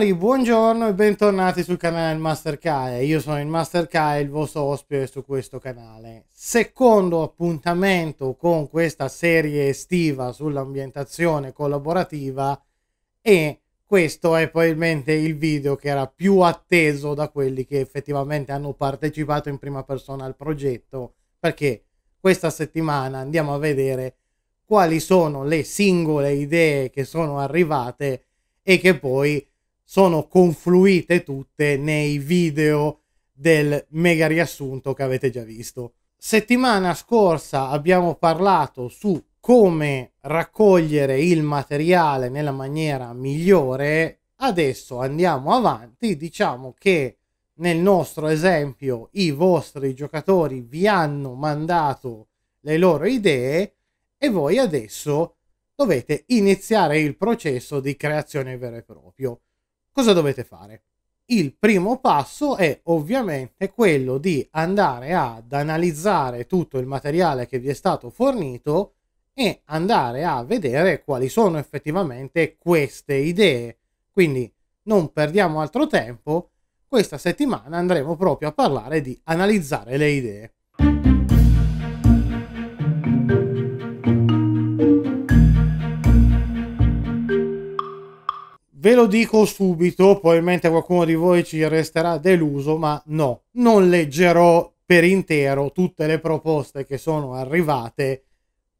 signori, buongiorno e bentornati sul canale del Master Kai. Io sono il Master Kai, il vostro ospite su questo canale. Secondo appuntamento con questa serie estiva sull'ambientazione collaborativa e questo è probabilmente il video che era più atteso da quelli che effettivamente hanno partecipato in prima persona al progetto perché questa settimana andiamo a vedere quali sono le singole idee che sono arrivate e che poi sono confluite tutte nei video del mega riassunto che avete già visto. Settimana scorsa abbiamo parlato su come raccogliere il materiale nella maniera migliore. Adesso andiamo avanti, diciamo che nel nostro esempio i vostri giocatori vi hanno mandato le loro idee e voi adesso dovete iniziare il processo di creazione vero e proprio cosa dovete fare? Il primo passo è ovviamente quello di andare ad analizzare tutto il materiale che vi è stato fornito e andare a vedere quali sono effettivamente queste idee. Quindi non perdiamo altro tempo, questa settimana andremo proprio a parlare di analizzare le idee. Ve lo dico subito, probabilmente qualcuno di voi ci resterà deluso, ma no, non leggerò per intero tutte le proposte che sono arrivate,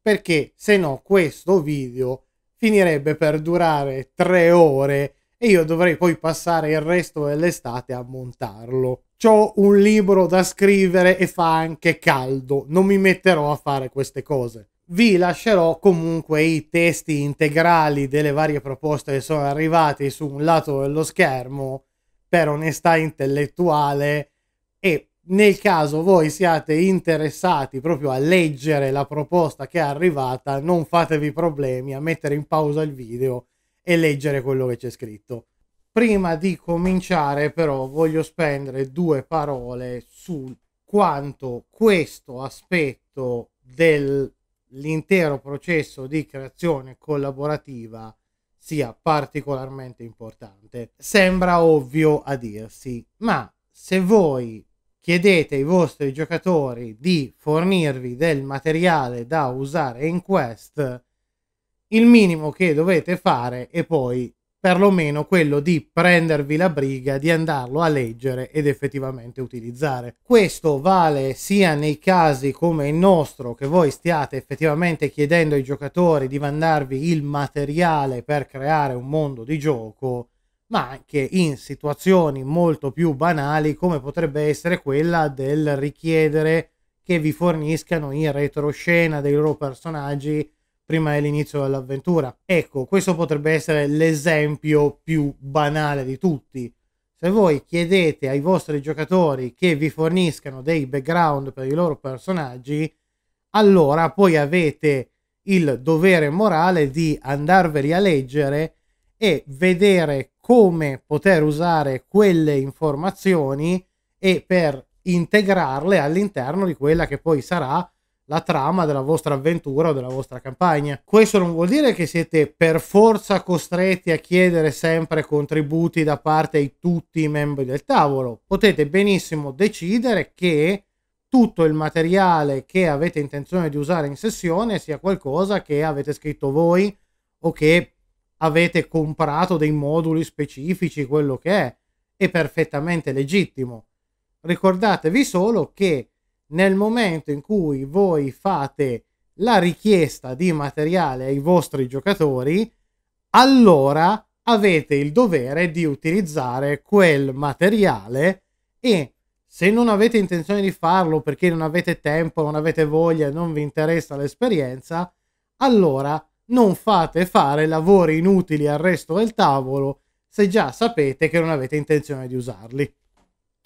perché se no questo video finirebbe per durare tre ore e io dovrei poi passare il resto dell'estate a montarlo. C'ho un libro da scrivere e fa anche caldo, non mi metterò a fare queste cose vi lascerò comunque i testi integrali delle varie proposte che sono arrivate su un lato dello schermo per onestà intellettuale e nel caso voi siate interessati proprio a leggere la proposta che è arrivata non fatevi problemi a mettere in pausa il video e leggere quello che c'è scritto prima di cominciare però voglio spendere due parole su quanto questo aspetto del l'intero processo di creazione collaborativa sia particolarmente importante. Sembra ovvio a dirsi, ma se voi chiedete ai vostri giocatori di fornirvi del materiale da usare in quest, il minimo che dovete fare è poi perlomeno quello di prendervi la briga di andarlo a leggere ed effettivamente utilizzare. Questo vale sia nei casi come il nostro che voi stiate effettivamente chiedendo ai giocatori di mandarvi il materiale per creare un mondo di gioco, ma anche in situazioni molto più banali come potrebbe essere quella del richiedere che vi forniscano in retroscena dei loro personaggi prima dell'inizio dell'avventura. Ecco, questo potrebbe essere l'esempio più banale di tutti. Se voi chiedete ai vostri giocatori che vi forniscano dei background per i loro personaggi, allora poi avete il dovere morale di andarveli a leggere e vedere come poter usare quelle informazioni e per integrarle all'interno di quella che poi sarà la trama della vostra avventura o della vostra campagna. Questo non vuol dire che siete per forza costretti a chiedere sempre contributi da parte di tutti i membri del tavolo. Potete benissimo decidere che tutto il materiale che avete intenzione di usare in sessione sia qualcosa che avete scritto voi o che avete comprato dei moduli specifici, quello che è, è perfettamente legittimo. Ricordatevi solo che nel momento in cui voi fate la richiesta di materiale ai vostri giocatori, allora avete il dovere di utilizzare quel materiale e se non avete intenzione di farlo perché non avete tempo, non avete voglia, non vi interessa l'esperienza, allora non fate fare lavori inutili al resto del tavolo se già sapete che non avete intenzione di usarli.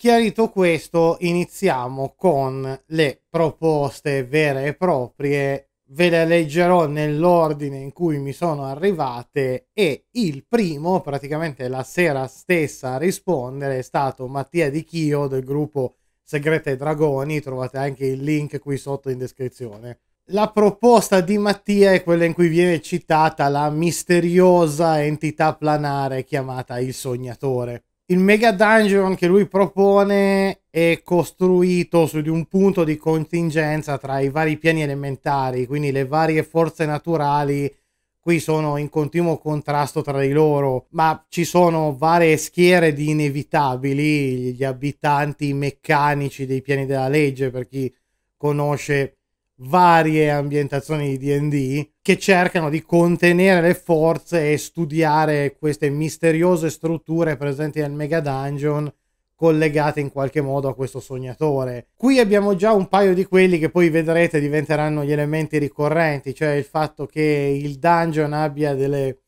Chiarito questo, iniziamo con le proposte vere e proprie. Ve le leggerò nell'ordine in cui mi sono arrivate e il primo, praticamente la sera stessa a rispondere, è stato Mattia Di Chio del gruppo Segrete Dragoni, trovate anche il link qui sotto in descrizione. La proposta di Mattia è quella in cui viene citata la misteriosa entità planare chiamata il sognatore il mega dungeon che lui propone è costruito su di un punto di contingenza tra i vari piani elementari, quindi le varie forze naturali qui sono in continuo contrasto tra di loro, ma ci sono varie schiere di inevitabili, gli abitanti meccanici dei piani della legge, per chi conosce varie ambientazioni di DD, che cercano di contenere le forze e studiare queste misteriose strutture presenti nel Mega Dungeon collegate in qualche modo a questo sognatore. Qui abbiamo già un paio di quelli che poi vedrete diventeranno gli elementi ricorrenti, cioè il fatto che il dungeon abbia delle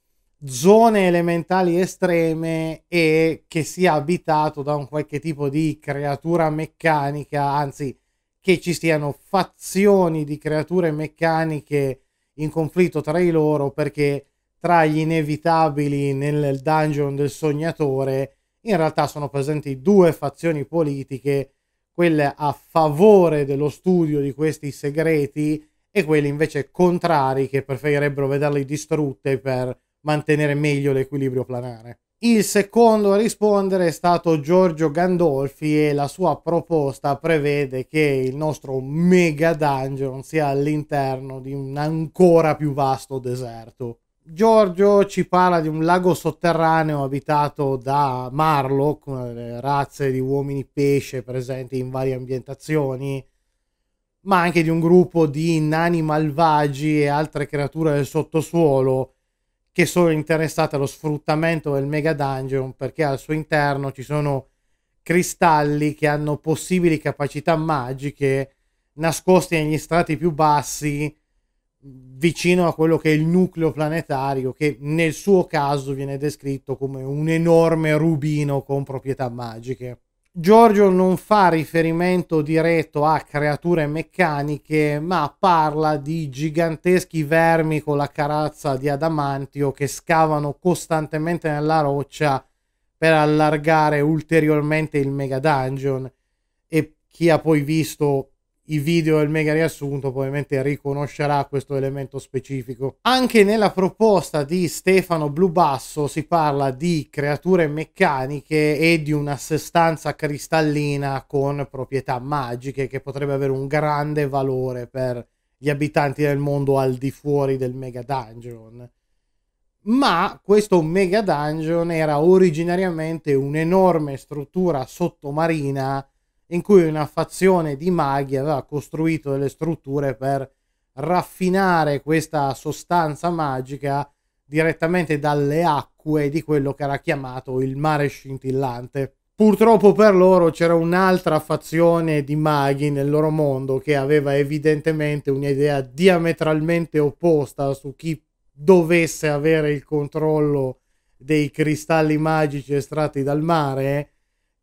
zone elementali estreme e che sia abitato da un qualche tipo di creatura meccanica, anzi che ci siano fazioni di creature meccaniche in conflitto tra di loro perché tra gli inevitabili nel dungeon del sognatore in realtà sono presenti due fazioni politiche, quelle a favore dello studio di questi segreti e quelli invece contrari che preferirebbero vederli distrutte per mantenere meglio l'equilibrio planare. Il secondo a rispondere è stato Giorgio Gandolfi e la sua proposta prevede che il nostro mega dungeon sia all'interno di un ancora più vasto deserto. Giorgio ci parla di un lago sotterraneo abitato da Marlock, una eh, delle razze di uomini pesce presenti in varie ambientazioni, ma anche di un gruppo di nani malvagi e altre creature del sottosuolo che sono interessate allo sfruttamento del mega dungeon perché al suo interno ci sono cristalli che hanno possibili capacità magiche nascosti negli strati più bassi vicino a quello che è il nucleo planetario che nel suo caso viene descritto come un enorme rubino con proprietà magiche Giorgio non fa riferimento diretto a creature meccaniche, ma parla di giganteschi vermi con la carazza di adamantio che scavano costantemente nella roccia per allargare ulteriormente il mega dungeon. E chi ha poi visto i video e il mega riassunto probabilmente riconoscerà questo elemento specifico. Anche nella proposta di Stefano Blubasso si parla di creature meccaniche e di una sostanza cristallina con proprietà magiche che potrebbe avere un grande valore per gli abitanti del mondo al di fuori del mega dungeon. Ma questo mega dungeon era originariamente un'enorme struttura sottomarina in cui una fazione di maghi aveva costruito delle strutture per raffinare questa sostanza magica direttamente dalle acque di quello che era chiamato il mare scintillante. Purtroppo per loro c'era un'altra fazione di maghi nel loro mondo che aveva evidentemente un'idea diametralmente opposta su chi dovesse avere il controllo dei cristalli magici estratti dal mare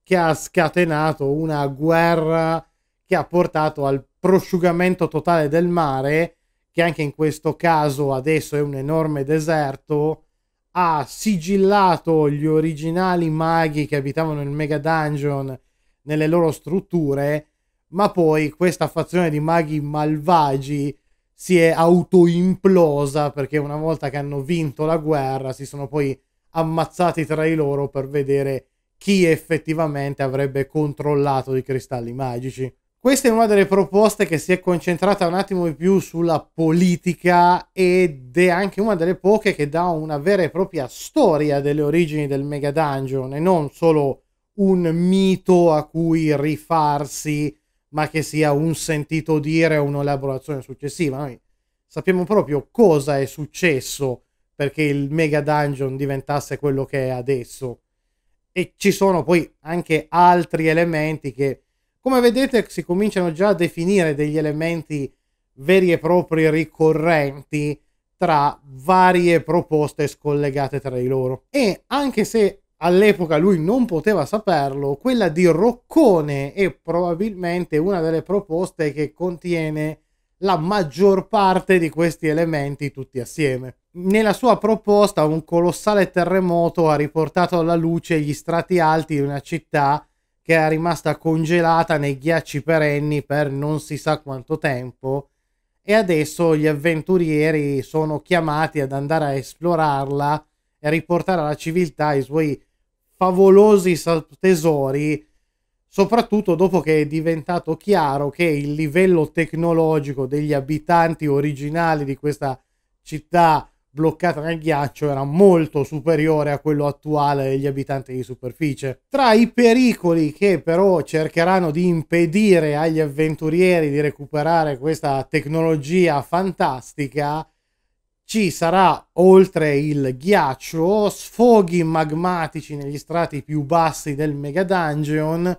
che ha scatenato una guerra che ha portato al prosciugamento totale del mare, che anche in questo caso adesso è un enorme deserto, ha sigillato gli originali maghi che abitavano il Mega Dungeon nelle loro strutture, ma poi questa fazione di maghi malvagi si è autoimplosa perché una volta che hanno vinto la guerra si sono poi ammazzati tra di loro per vedere chi effettivamente avrebbe controllato i cristalli magici. Questa è una delle proposte che si è concentrata un attimo di più sulla politica ed è anche una delle poche che dà una vera e propria storia delle origini del Mega Dungeon e non solo un mito a cui rifarsi, ma che sia un sentito dire o un'elaborazione successiva. Noi sappiamo proprio cosa è successo perché il Mega Dungeon diventasse quello che è adesso e ci sono poi anche altri elementi che, come vedete, si cominciano già a definire degli elementi veri e propri ricorrenti tra varie proposte scollegate tra di loro. E anche se all'epoca lui non poteva saperlo, quella di Roccone è probabilmente una delle proposte che contiene la maggior parte di questi elementi tutti assieme. Nella sua proposta un colossale terremoto ha riportato alla luce gli strati alti di una città che era rimasta congelata nei ghiacci perenni per non si sa quanto tempo e adesso gli avventurieri sono chiamati ad andare a esplorarla e riportare alla civiltà i suoi favolosi tesori soprattutto dopo che è diventato chiaro che il livello tecnologico degli abitanti originali di questa città bloccata nel ghiaccio era molto superiore a quello attuale degli abitanti di superficie. Tra i pericoli che però cercheranno di impedire agli avventurieri di recuperare questa tecnologia fantastica ci sarà oltre il ghiaccio sfoghi magmatici negli strati più bassi del Mega Dungeon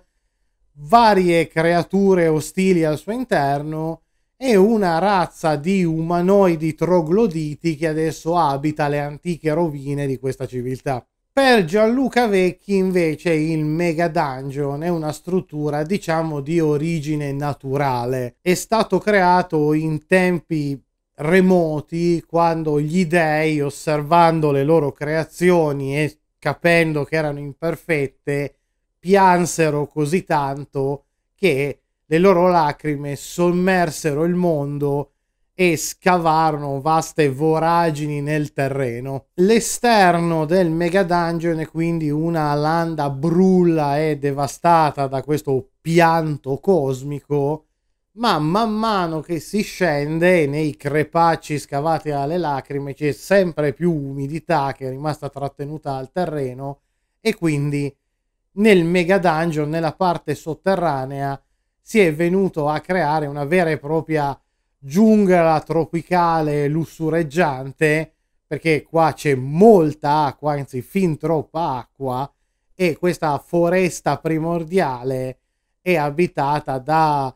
varie creature ostili al suo interno e una razza di umanoidi trogloditi che adesso abita le antiche rovine di questa civiltà. Per Gianluca Vecchi invece il Mega Dungeon è una struttura diciamo di origine naturale, è stato creato in tempi remoti quando gli dei osservando le loro creazioni e capendo che erano imperfette piansero così tanto che le loro lacrime sommersero il mondo e scavarono vaste voragini nel terreno. L'esterno del mega dungeon è quindi una landa brulla e devastata da questo pianto cosmico, ma man mano che si scende nei crepacci scavati dalle lacrime c'è sempre più umidità che è rimasta trattenuta al terreno e quindi nel mega dungeon, nella parte sotterranea, si è venuto a creare una vera e propria giungla tropicale lussureggiante, perché qua c'è molta acqua, anzi fin troppa acqua, e questa foresta primordiale è abitata da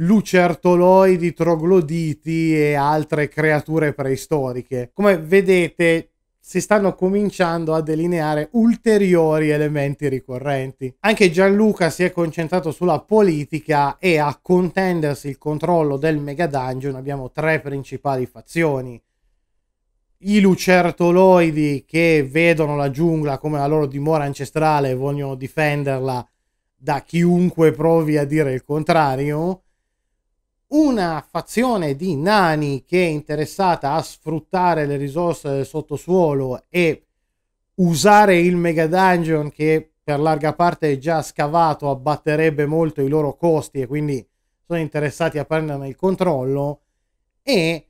lucertoloidi, trogloditi e altre creature preistoriche. Come vedete si stanno cominciando a delineare ulteriori elementi ricorrenti. Anche Gianluca si è concentrato sulla politica e a contendersi il controllo del Mega Dungeon abbiamo tre principali fazioni. I lucertoloidi che vedono la giungla come la loro dimora ancestrale e vogliono difenderla da chiunque provi a dire il contrario, una fazione di nani che è interessata a sfruttare le risorse del sottosuolo e usare il mega dungeon che per larga parte è già scavato abbatterebbe molto i loro costi e quindi sono interessati a prenderne il controllo e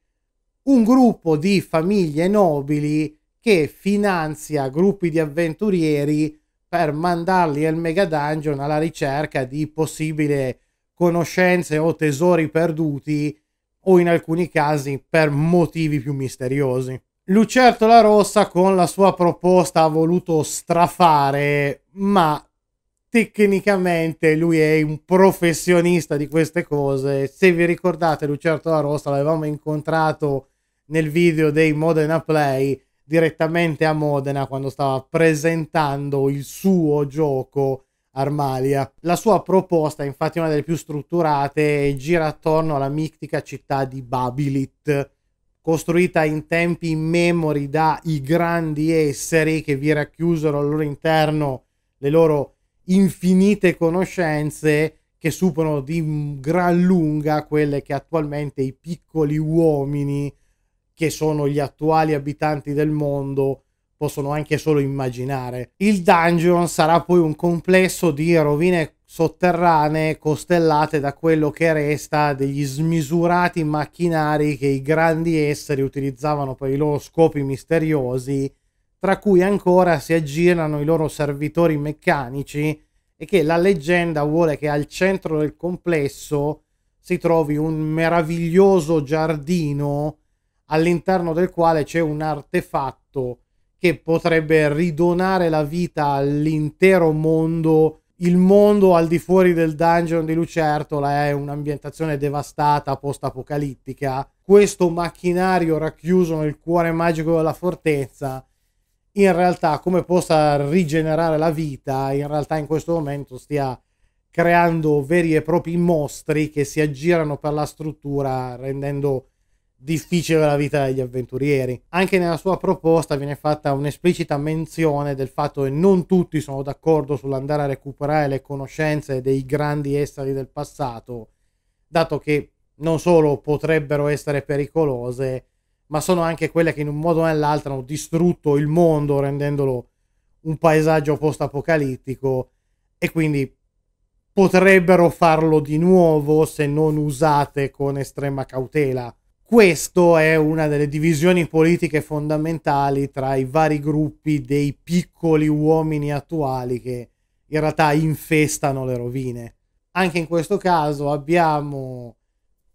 un gruppo di famiglie nobili che finanzia gruppi di avventurieri per mandarli al mega dungeon alla ricerca di possibile conoscenze o tesori perduti o in alcuni casi per motivi più misteriosi. Lucertola Rossa con la sua proposta ha voluto strafare, ma tecnicamente lui è un professionista di queste cose. Se vi ricordate, Lucertola Rossa l'avevamo incontrato nel video dei Modena Play direttamente a Modena quando stava presentando il suo gioco Armalia. La sua proposta, infatti, è una delle più strutturate, gira attorno alla mitica città di Babilit, costruita in tempi immemori dai grandi esseri che vi racchiusero al loro interno le loro infinite conoscenze che superano di gran lunga quelle che attualmente i piccoli uomini, che sono gli attuali abitanti del mondo, possono anche solo immaginare. Il dungeon sarà poi un complesso di rovine sotterranee costellate da quello che resta degli smisurati macchinari che i grandi esseri utilizzavano per i loro scopi misteriosi, tra cui ancora si aggirano i loro servitori meccanici e che la leggenda vuole che al centro del complesso si trovi un meraviglioso giardino all'interno del quale c'è un artefatto che potrebbe ridonare la vita all'intero mondo. Il mondo al di fuori del dungeon di Lucertola è un'ambientazione devastata post-apocalittica. Questo macchinario racchiuso nel cuore magico della fortezza, in realtà, come possa rigenerare la vita, in realtà in questo momento stia creando veri e propri mostri che si aggirano per la struttura, rendendo difficile la vita degli avventurieri. Anche nella sua proposta viene fatta un'esplicita menzione del fatto che non tutti sono d'accordo sull'andare a recuperare le conoscenze dei grandi esseri del passato, dato che non solo potrebbero essere pericolose, ma sono anche quelle che in un modo o nell'altro hanno distrutto il mondo rendendolo un paesaggio post-apocalittico e quindi potrebbero farlo di nuovo se non usate con estrema cautela questo è una delle divisioni politiche fondamentali tra i vari gruppi dei piccoli uomini attuali che in realtà infestano le rovine. Anche in questo caso abbiamo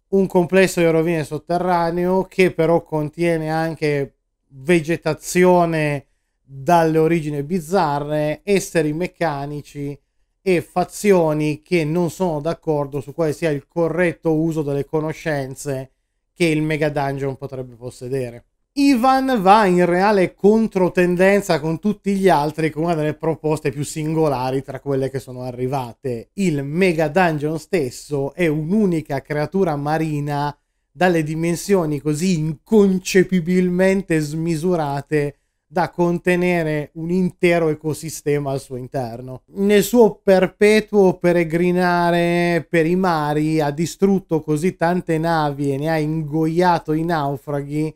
un complesso di rovine sotterraneo che però contiene anche vegetazione dalle origini bizzarre, esseri meccanici e fazioni che non sono d'accordo su quale sia il corretto uso delle conoscenze che il Mega Dungeon potrebbe possedere. Ivan va in reale controtendenza con tutti gli altri con una delle proposte più singolari tra quelle che sono arrivate. Il Mega Dungeon stesso è un'unica creatura marina dalle dimensioni così inconcepibilmente smisurate da contenere un intero ecosistema al suo interno. Nel suo perpetuo peregrinare per i mari ha distrutto così tante navi e ne ha ingoiato i naufraghi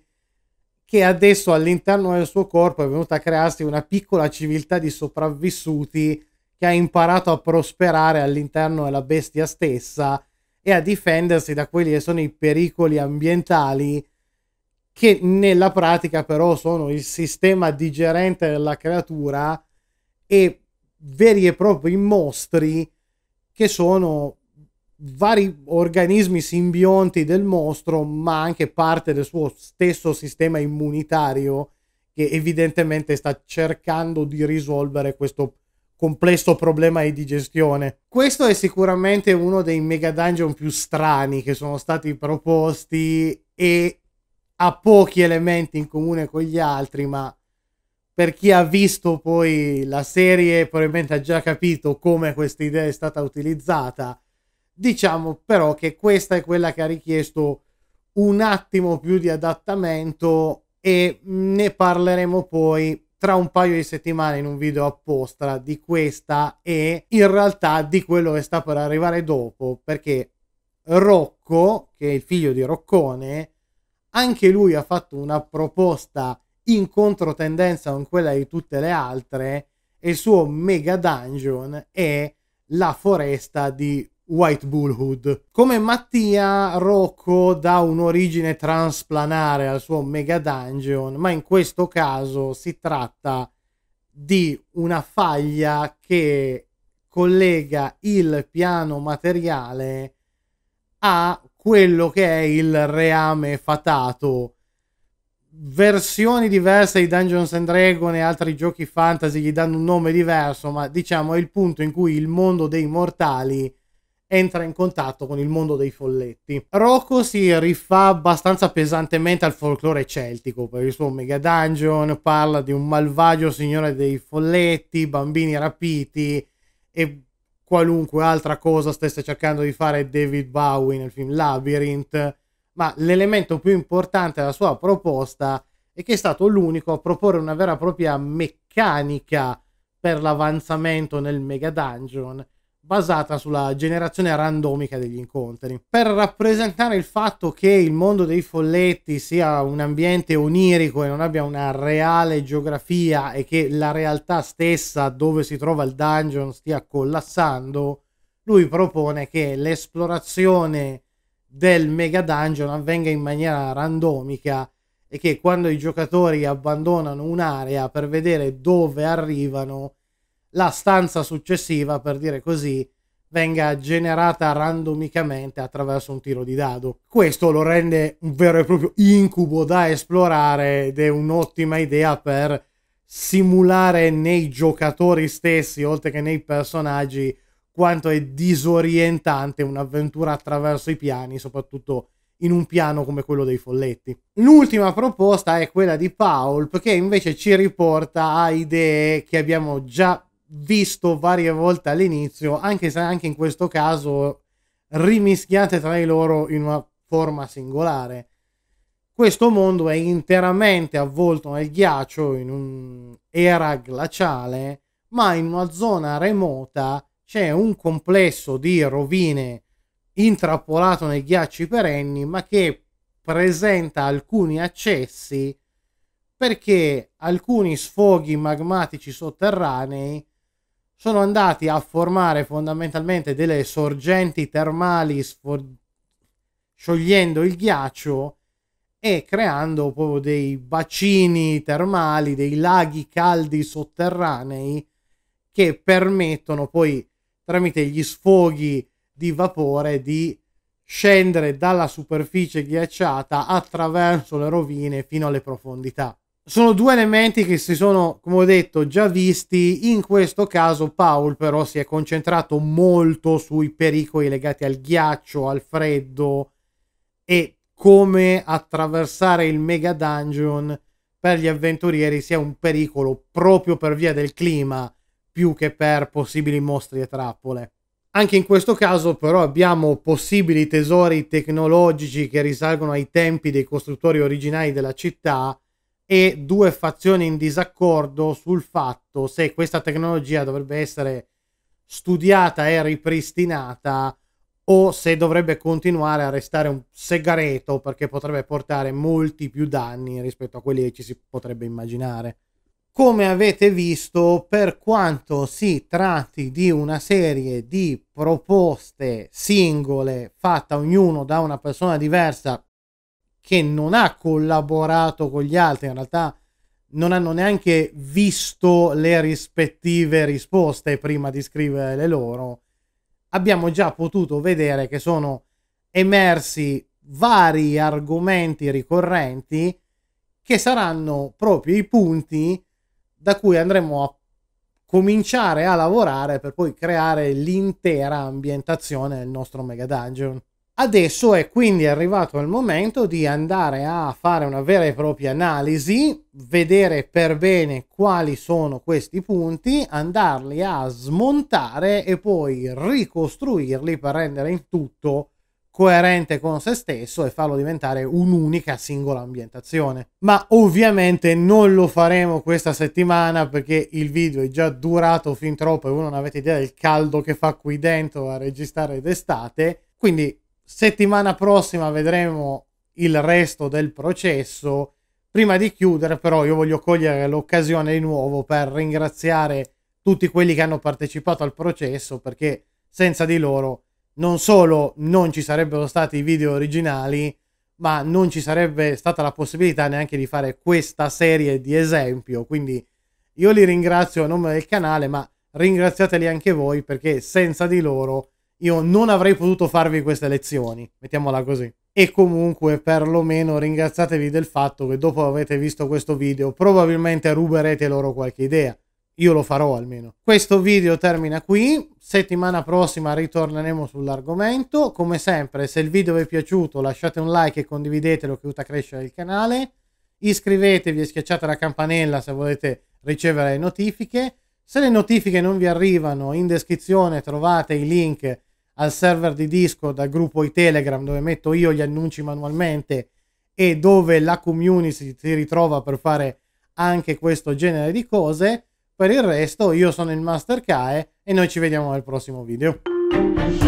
che adesso all'interno del suo corpo è venuta a crearsi una piccola civiltà di sopravvissuti che ha imparato a prosperare all'interno della bestia stessa e a difendersi da quelli che sono i pericoli ambientali che nella pratica però sono il sistema digerente della creatura e veri e propri mostri che sono vari organismi simbionti del mostro, ma anche parte del suo stesso sistema immunitario che evidentemente sta cercando di risolvere questo complesso problema di digestione. Questo è sicuramente uno dei mega dungeon più strani che sono stati proposti e ha pochi elementi in comune con gli altri, ma per chi ha visto poi la serie probabilmente ha già capito come questa idea è stata utilizzata. Diciamo però che questa è quella che ha richiesto un attimo più di adattamento e ne parleremo poi tra un paio di settimane in un video apposta di questa e in realtà di quello che sta per arrivare dopo perché Rocco, che è il figlio di Roccone, anche lui ha fatto una proposta in controtendenza con quella di tutte le altre e il suo mega dungeon è la foresta di White Bull Hood. Come Mattia, Rocco dà un'origine transplanare al suo mega dungeon, ma in questo caso si tratta di una faglia che collega il piano materiale a quello che è il reame fatato. Versioni diverse di Dungeons and Dragons e altri giochi fantasy gli danno un nome diverso, ma diciamo è il punto in cui il mondo dei mortali entra in contatto con il mondo dei folletti. Rocco si rifà abbastanza pesantemente al folklore celtico, per il suo Mega Dungeon parla di un malvagio signore dei folletti, bambini rapiti e qualunque altra cosa stesse cercando di fare David Bowie nel film Labyrinth, ma l'elemento più importante della sua proposta è che è stato l'unico a proporre una vera e propria meccanica per l'avanzamento nel Mega Dungeon basata sulla generazione randomica degli incontri, per rappresentare il fatto che il mondo dei folletti sia un ambiente onirico e non abbia una reale geografia e che la realtà stessa dove si trova il dungeon stia collassando, lui propone che l'esplorazione del mega dungeon avvenga in maniera randomica e che quando i giocatori abbandonano un'area per vedere dove arrivano, la stanza successiva, per dire così, venga generata randomicamente attraverso un tiro di dado. Questo lo rende un vero e proprio incubo da esplorare ed è un'ottima idea per simulare nei giocatori stessi, oltre che nei personaggi, quanto è disorientante un'avventura attraverso i piani, soprattutto in un piano come quello dei folletti. L'ultima proposta è quella di Paul, che invece ci riporta a idee che abbiamo già visto varie volte all'inizio, anche se anche in questo caso rimischiate tra di loro in una forma singolare. Questo mondo è interamente avvolto nel ghiaccio in un'era glaciale, ma in una zona remota c'è un complesso di rovine intrappolato nei ghiacci perenni, ma che presenta alcuni accessi perché alcuni sfoghi magmatici sotterranei sono andati a formare fondamentalmente delle sorgenti termali sciogliendo il ghiaccio e creando proprio dei bacini termali, dei laghi caldi sotterranei che permettono poi tramite gli sfoghi di vapore di scendere dalla superficie ghiacciata attraverso le rovine fino alle profondità sono due elementi che si sono, come ho detto, già visti. In questo caso Paul però si è concentrato molto sui pericoli legati al ghiaccio, al freddo e come attraversare il mega dungeon per gli avventurieri sia un pericolo proprio per via del clima più che per possibili mostri e trappole. Anche in questo caso però abbiamo possibili tesori tecnologici che risalgono ai tempi dei costruttori originali della città e due fazioni in disaccordo sul fatto se questa tecnologia dovrebbe essere studiata e ripristinata o se dovrebbe continuare a restare un segreto perché potrebbe portare molti più danni rispetto a quelli che ci si potrebbe immaginare. Come avete visto, per quanto si tratti di una serie di proposte singole fatta ognuno da una persona diversa che non ha collaborato con gli altri, in realtà non hanno neanche visto le rispettive risposte prima di scrivere le loro, abbiamo già potuto vedere che sono emersi vari argomenti ricorrenti che saranno proprio i punti da cui andremo a cominciare a lavorare per poi creare l'intera ambientazione del nostro mega dungeon. Adesso è quindi arrivato il momento di andare a fare una vera e propria analisi, vedere per bene quali sono questi punti, andarli a smontare e poi ricostruirli per rendere il tutto coerente con se stesso e farlo diventare un'unica singola ambientazione. Ma ovviamente non lo faremo questa settimana perché il video è già durato fin troppo e voi non avete idea del caldo che fa qui dentro a registrare d'estate, quindi Settimana prossima vedremo il resto del processo. Prima di chiudere però io voglio cogliere l'occasione di nuovo per ringraziare tutti quelli che hanno partecipato al processo perché senza di loro non solo non ci sarebbero stati i video originali, ma non ci sarebbe stata la possibilità neanche di fare questa serie di esempio. Quindi io li ringrazio a nome del canale, ma ringraziateli anche voi perché senza di loro io non avrei potuto farvi queste lezioni, mettiamola così. E comunque perlomeno ringraziatevi del fatto che dopo avete visto questo video probabilmente ruberete loro qualche idea. Io lo farò almeno. Questo video termina qui, settimana prossima ritorneremo sull'argomento. Come sempre, se il video vi è piaciuto lasciate un like e condividetelo che aiuta a crescere il canale. Iscrivetevi e schiacciate la campanella se volete ricevere le notifiche. Se le notifiche non vi arrivano, in descrizione trovate i link al server di Discord, al gruppo di Telegram dove metto io gli annunci manualmente e dove la community si ritrova per fare anche questo genere di cose. Per il resto io sono il Master Kae e noi ci vediamo nel prossimo video.